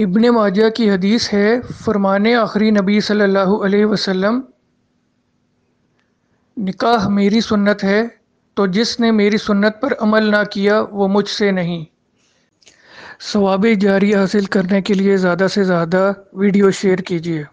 इब्ने माजा की हदीस है फरमान आखिरी नबी सल्लल्लाहु अलैहि वसल्लम निकाह मेरी सुन्नत है तो जिसने मेरी सुन्नत पर अमल ना किया वो मुझसे नहीं सवाब जारी हासिल करने के लिए ज़्यादा से ज़्यादा वीडियो शेयर कीजिए